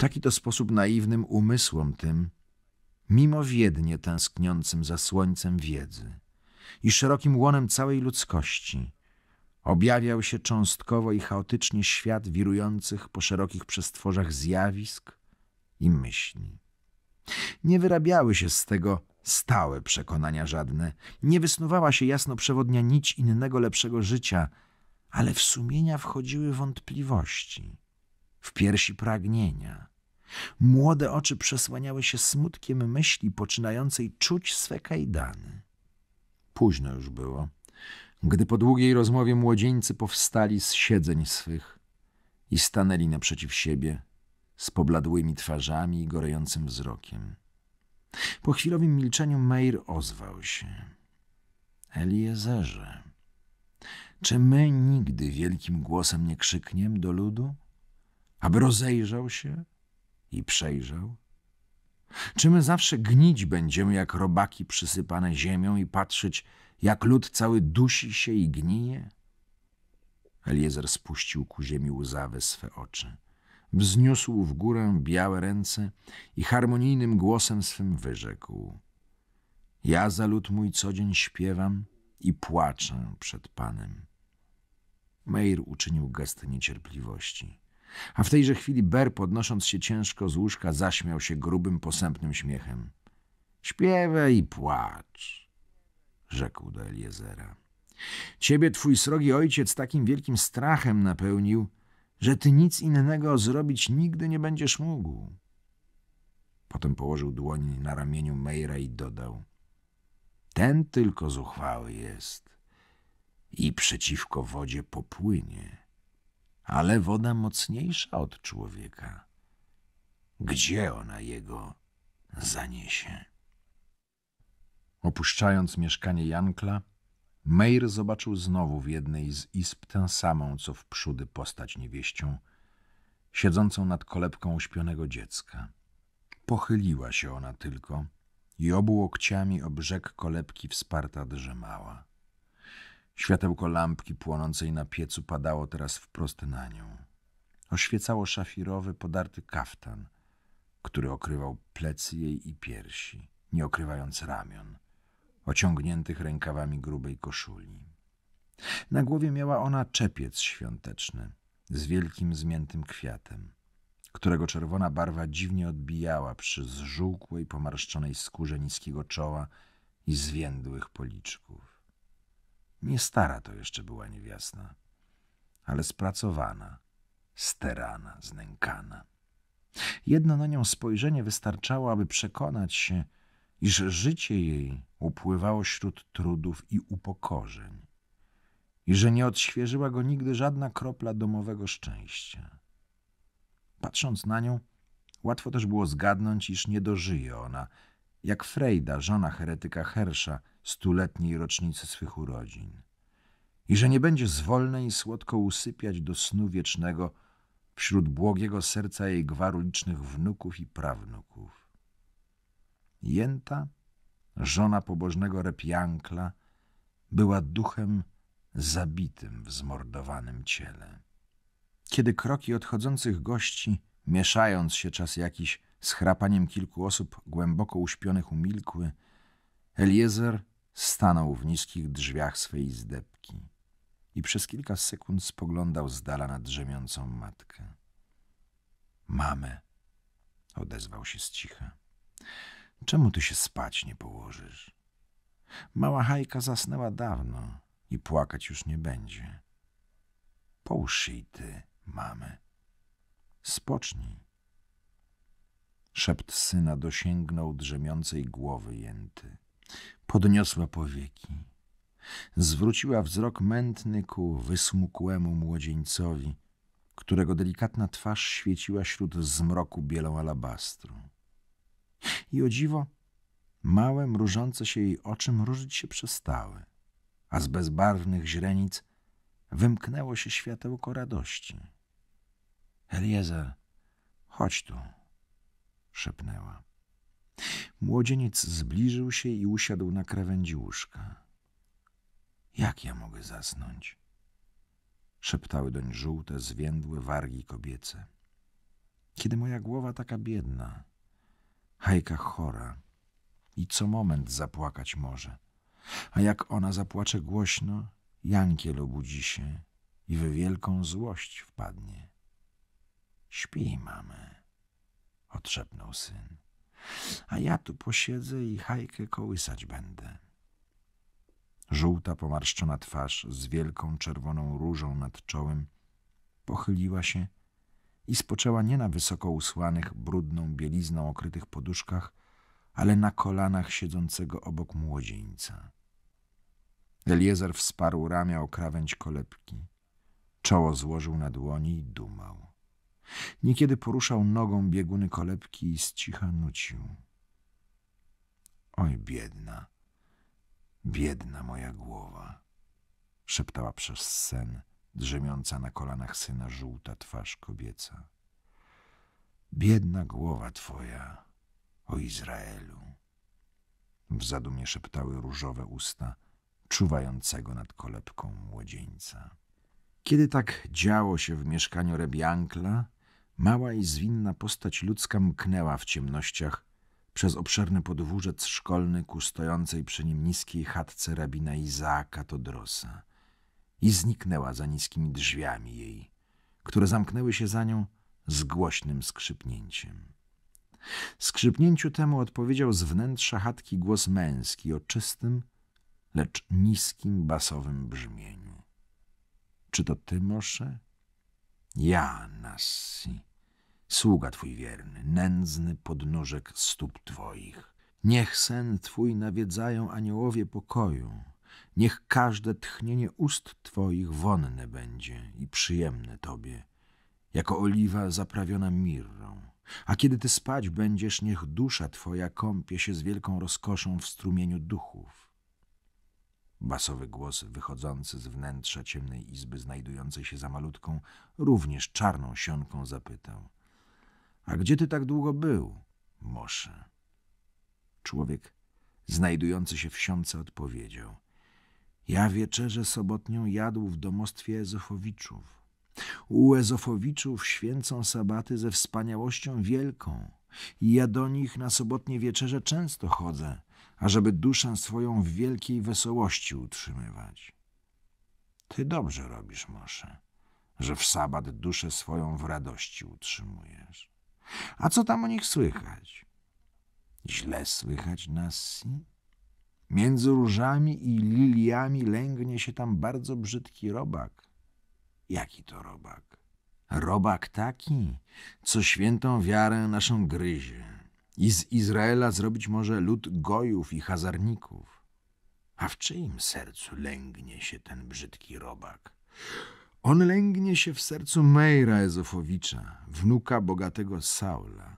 taki to sposób naiwnym umysłom tym, mimowiednie tęskniącym za słońcem wiedzy i szerokim łonem całej ludzkości, objawiał się cząstkowo i chaotycznie świat wirujących po szerokich przestworzach zjawisk i myśli. Nie wyrabiały się z tego stałe przekonania żadne, nie wysnuwała się jasno przewodnia nic innego lepszego życia, ale w sumienia wchodziły wątpliwości, w piersi pragnienia – Młode oczy przesłaniały się smutkiem myśli poczynającej czuć swe kajdany. Późno już było, gdy po długiej rozmowie młodzieńcy powstali z siedzeń swych i stanęli naprzeciw siebie z pobladłymi twarzami i gorejącym wzrokiem. Po chwilowym milczeniu Meir ozwał się. Eliezerze, czy my nigdy wielkim głosem nie krzykniem do ludu, aby rozejrzał się i przejrzał? Czy my zawsze gnić będziemy jak robaki przysypane ziemią i patrzeć, jak lud cały dusi się i gnije? Eliezer spuścił ku ziemi łzawe swe oczy. Wzniósł w górę białe ręce i harmonijnym głosem swym wyrzekł. Ja za lud mój codzień śpiewam i płaczę przed Panem. Meir uczynił gest niecierpliwości. A w tejże chwili Ber, podnosząc się ciężko z łóżka, zaśmiał się grubym, posępnym śmiechem. Śpiewaj i płacz, rzekł do Eliezera. Ciebie twój srogi ojciec takim wielkim strachem napełnił, że ty nic innego zrobić nigdy nie będziesz mógł. Potem położył dłoń na ramieniu Mejra i dodał. Ten tylko zuchwały jest i przeciwko wodzie popłynie ale woda mocniejsza od człowieka. Gdzie ona jego zaniesie? Opuszczając mieszkanie Jankla, Meir zobaczył znowu w jednej z izb tę samą, co w przódy postać niewieścią, siedzącą nad kolebką uśpionego dziecka. Pochyliła się ona tylko i obu łokciami o brzeg kolebki wsparta drzemała. Światełko lampki płonącej na piecu padało teraz wprost na nią. Oświecało szafirowy, podarty kaftan, który okrywał plecy jej i piersi, nie okrywając ramion, ociągniętych rękawami grubej koszuli. Na głowie miała ona czepiec świąteczny z wielkim zmiętym kwiatem, którego czerwona barwa dziwnie odbijała przy zżółkłej, pomarszczonej skórze niskiego czoła i zwiędłych policzków. Nie stara to jeszcze była niewiasna, ale spracowana, sterana, znękana. Jedno na nią spojrzenie wystarczało, aby przekonać się, iż życie jej upływało wśród trudów i upokorzeń i że nie odświeżyła go nigdy żadna kropla domowego szczęścia. Patrząc na nią, łatwo też było zgadnąć, iż nie dożyje ona – jak Frejda, żona heretyka Hersza, stuletniej rocznicy swych urodzin. I że nie będzie zwolna i słodko usypiać do snu wiecznego wśród błogiego serca jej gwaru licznych wnuków i prawnuków. Jęta, żona pobożnego Repiankla, była duchem zabitym w zmordowanym ciele. Kiedy kroki odchodzących gości, mieszając się czas jakiś, schrapaniem kilku osób głęboko uśpionych umilkły. Eliezer stanął w niskich drzwiach swej izdebki i przez kilka sekund spoglądał z dala na drzemiącą matkę. Mamę, odezwał się z cicha. Czemu ty się spać nie położysz? Mała hajka zasnęła dawno i płakać już nie będzie. Połóż się i ty, mamę. — Spocznij. Szept syna dosięgnął drzemiącej głowy jęty. Podniosła powieki. Zwróciła wzrok mętny ku wysmukłemu młodzieńcowi, którego delikatna twarz świeciła śród zmroku bielą alabastru. I o dziwo, małe, mrużące się jej oczy mrużyć się przestały, a z bezbarwnych źrenic wymknęło się światełko radości. Eliezer, chodź tu szepnęła. Młodzieniec zbliżył się i usiadł na krawędzi łóżka. Jak ja mogę zasnąć? Szeptały doń żółte, zwiędłe wargi kobiece. Kiedy moja głowa taka biedna, hajka chora i co moment zapłakać może. A jak ona zapłacze głośno, Jankiel obudzi się i w wielką złość wpadnie. Śpij, mamy odszepnął syn. A ja tu posiedzę i hajkę kołysać będę. Żółta pomarszczona twarz z wielką czerwoną różą nad czołem pochyliła się i spoczęła nie na wysoko usłanych, brudną bielizną okrytych poduszkach, ale na kolanach siedzącego obok młodzieńca. Eliezer wsparł ramię o krawędź kolebki. Czoło złożył na dłoni i dumał. Niekiedy poruszał nogą bieguny kolebki i z cicha nucił. Oj, biedna, biedna moja głowa, szeptała przez sen drzemiąca na kolanach syna żółta twarz kobieca. Biedna głowa twoja, o Izraelu! W zadumie szeptały różowe usta czuwającego nad kolebką młodzieńca. Kiedy tak działo się w mieszkaniu Rebiankla, Mała i zwinna postać ludzka mknęła w ciemnościach przez obszerny podwórzec szkolny ku stojącej przy nim niskiej chatce rabina Izaaka Todrosa i zniknęła za niskimi drzwiami jej, które zamknęły się za nią z głośnym skrzypnięciem. Skrzypnięciu temu odpowiedział z wnętrza chatki głos męski o czystym, lecz niskim basowym brzmieniu. Czy to ty, Moshe? Ja, Nassi sługa Twój wierny, nędzny podnóżek stóp Twoich. Niech sen Twój nawiedzają aniołowie pokoju, niech każde tchnienie ust Twoich wonne będzie i przyjemne Tobie, jako oliwa zaprawiona mirrą. A kiedy Ty spać będziesz, niech dusza Twoja kąpie się z wielką rozkoszą w strumieniu duchów. Basowy głos wychodzący z wnętrza ciemnej izby znajdującej się za malutką, również czarną sionką zapytał – a gdzie ty tak długo był, Moshe? Człowiek znajdujący się w siące odpowiedział. Ja wieczerzę sobotnią jadł w domostwie Ezofowiczów. U Ezofowiczów święcą sabaty ze wspaniałością wielką. I ja do nich na sobotnie wieczerze często chodzę, ażeby duszę swoją w wielkiej wesołości utrzymywać. Ty dobrze robisz, Moshe, że w sabat duszę swoją w radości utrzymujesz. A co tam o nich słychać? Źle słychać nas. Między różami i liliami lęgnie się tam bardzo brzydki robak. Jaki to robak? Robak taki, co świętą wiarę naszą gryzie i z Izraela zrobić może lud gojów i hazarników. A w czyim sercu lęgnie się ten brzydki robak? On lęgnie się w sercu Mejra Ezofowicza, wnuka bogatego Saula.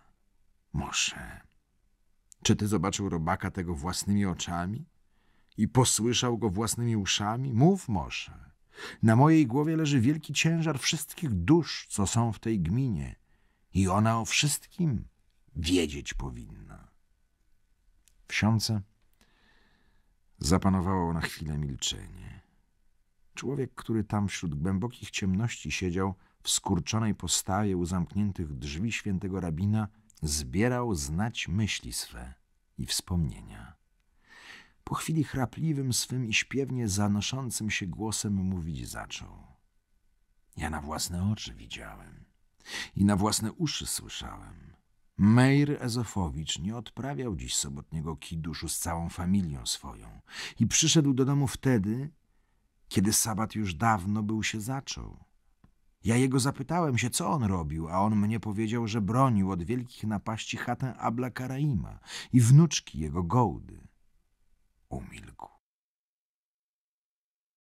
Może, czy ty zobaczył robaka tego własnymi oczami i posłyszał go własnymi uszami? Mów, może. Na mojej głowie leży wielki ciężar wszystkich dusz, co są w tej gminie i ona o wszystkim wiedzieć powinna. W zapanowało na chwilę milczenie. Człowiek, który tam wśród głębokich ciemności siedział, w skurczonej postawie u zamkniętych drzwi świętego rabina, zbierał znać myśli swe i wspomnienia. Po chwili chrapliwym swym i śpiewnie zanoszącym się głosem mówić zaczął. Ja na własne oczy widziałem i na własne uszy słyszałem. Meir Ezofowicz nie odprawiał dziś sobotniego kiduszu z całą familią swoją i przyszedł do domu wtedy, kiedy sabat już dawno był się zaczął. Ja jego zapytałem się, co on robił, a on mnie powiedział, że bronił od wielkich napaści chatę Abla Karaima i wnuczki jego gołdy. Umilkł.